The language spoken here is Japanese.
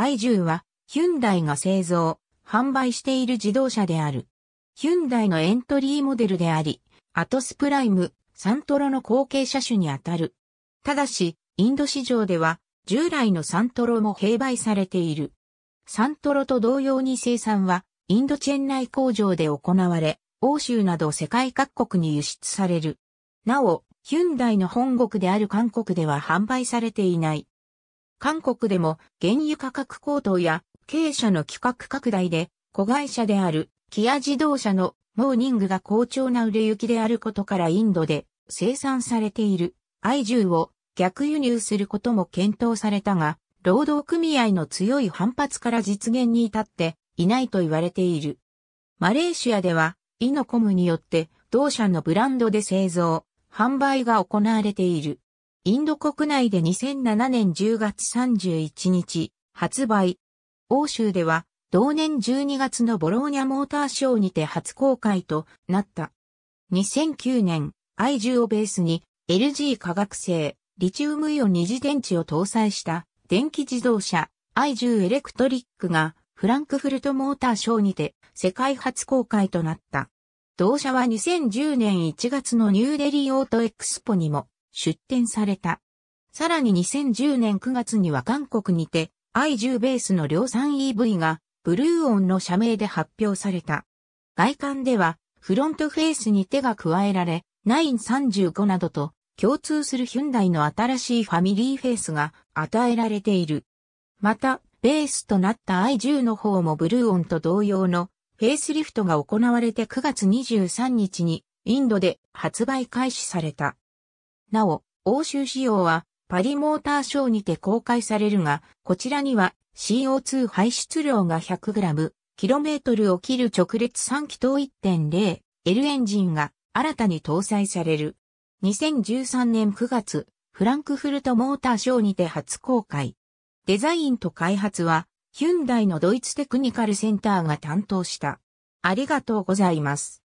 i10 は、ヒュンダイが製造、販売している自動車である。ヒュンダイのエントリーモデルであり、アトスプライム、サントロの後継車種にあたる。ただし、インド市場では、従来のサントロも併売されている。サントロと同様に生産は、インドチェン内工場で行われ、欧州など世界各国に輸出される。なお、ヒュンダイの本国である韓国では販売されていない。韓国でも原油価格高騰や経営者の規格拡大で子会社であるキア自動車のモーニングが好調な売れ行きであることからインドで生産されている i10 を逆輸入することも検討されたが、労働組合の強い反発から実現に至っていないと言われている。マレーシアでは、イノコムによって同社のブランドで製造、販売が行われている。インド国内で2007年10月31日発売。欧州では同年12月のボローニャモーターショーにて初公開となった。2009年 i10 をベースに LG 化学製リチウムイオン二次電池を搭載した電気自動車 i10 エレクトリックがフランクフルトモーターショーにて世界初公開となった。同社は2010年1月のニューデリーオートエクスポにも出展された。さらに2010年9月には韓国にて i10 ベースの量産 EV がブルーオンの社名で発表された。外観ではフロントフェースに手が加えられ、935などと共通するヒュンダイの新しいファミリーフェースが与えられている。また、ベースとなった i10 の方もブルーオンと同様のフェイスリフトが行われて9月23日にインドで発売開始された。なお、欧州仕様はパリモーターショーにて公開されるが、こちらには CO2 排出量が 100g、トルを切る直列3気筒 1.0L エンジンが新たに搭載される。2013年9月、フランクフルトモーターショーにて初公開。デザインと開発は、ヒュンダイのドイツテクニカルセンターが担当した。ありがとうございます。